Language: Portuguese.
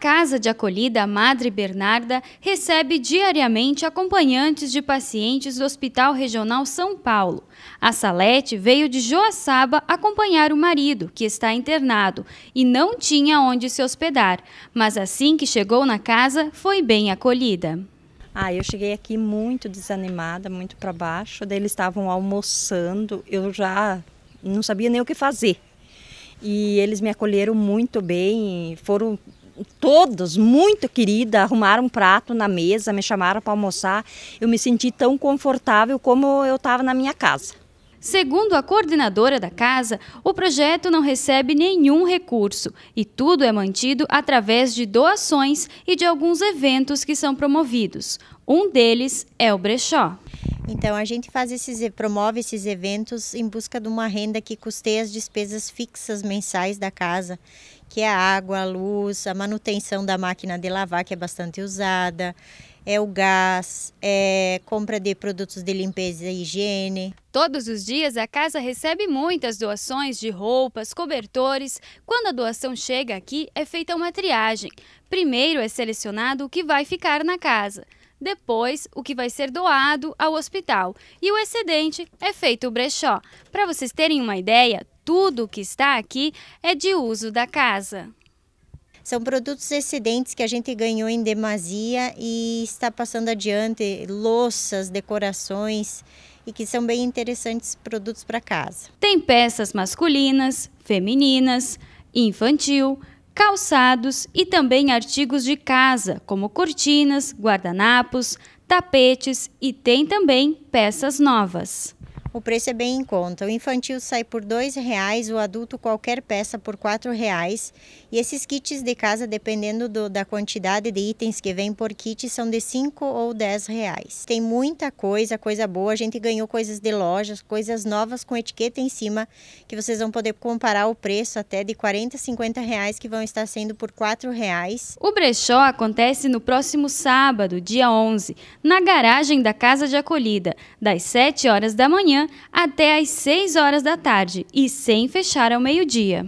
Casa de Acolhida Madre Bernarda recebe diariamente acompanhantes de pacientes do Hospital Regional São Paulo. A Salete veio de Joaçaba acompanhar o marido, que está internado, e não tinha onde se hospedar, mas assim que chegou na casa, foi bem acolhida. Ah, eu cheguei aqui muito desanimada, muito para baixo. Daí eles estavam almoçando, eu já não sabia nem o que fazer. E eles me acolheram muito bem, foram todos muito querida, arrumaram um prato na mesa, me chamaram para almoçar. Eu me senti tão confortável como eu estava na minha casa. Segundo a coordenadora da casa, o projeto não recebe nenhum recurso e tudo é mantido através de doações e de alguns eventos que são promovidos. Um deles é o brechó. Então a gente faz esses promove esses eventos em busca de uma renda que custeie as despesas fixas mensais da casa, que é a água, a luz, a manutenção da máquina de lavar que é bastante usada, é o gás, é compra de produtos de limpeza e higiene. Todos os dias a casa recebe muitas doações de roupas, cobertores. Quando a doação chega aqui, é feita uma triagem. Primeiro é selecionado o que vai ficar na casa. Depois, o que vai ser doado ao hospital e o excedente é feito o brechó. Para vocês terem uma ideia, tudo o que está aqui é de uso da casa. São produtos excedentes que a gente ganhou em demasia e está passando adiante louças, decorações e que são bem interessantes produtos para casa. Tem peças masculinas, femininas, infantil, calçados e também artigos de casa, como cortinas, guardanapos, tapetes e tem também peças novas. O preço é bem em conta. O infantil sai por R$ 2,00, o adulto qualquer peça por R$ reais. E esses kits de casa, dependendo do, da quantidade de itens que vem por kit, são de 5 ou R$ reais. Tem muita coisa, coisa boa. A gente ganhou coisas de lojas, coisas novas com etiqueta em cima, que vocês vão poder comparar o preço até de 40, R$ reais, que vão estar sendo por R$ reais. O brechó acontece no próximo sábado, dia 11, na garagem da Casa de Acolhida, das 7 horas da manhã manhã até às 6 horas da tarde e sem fechar ao meio-dia.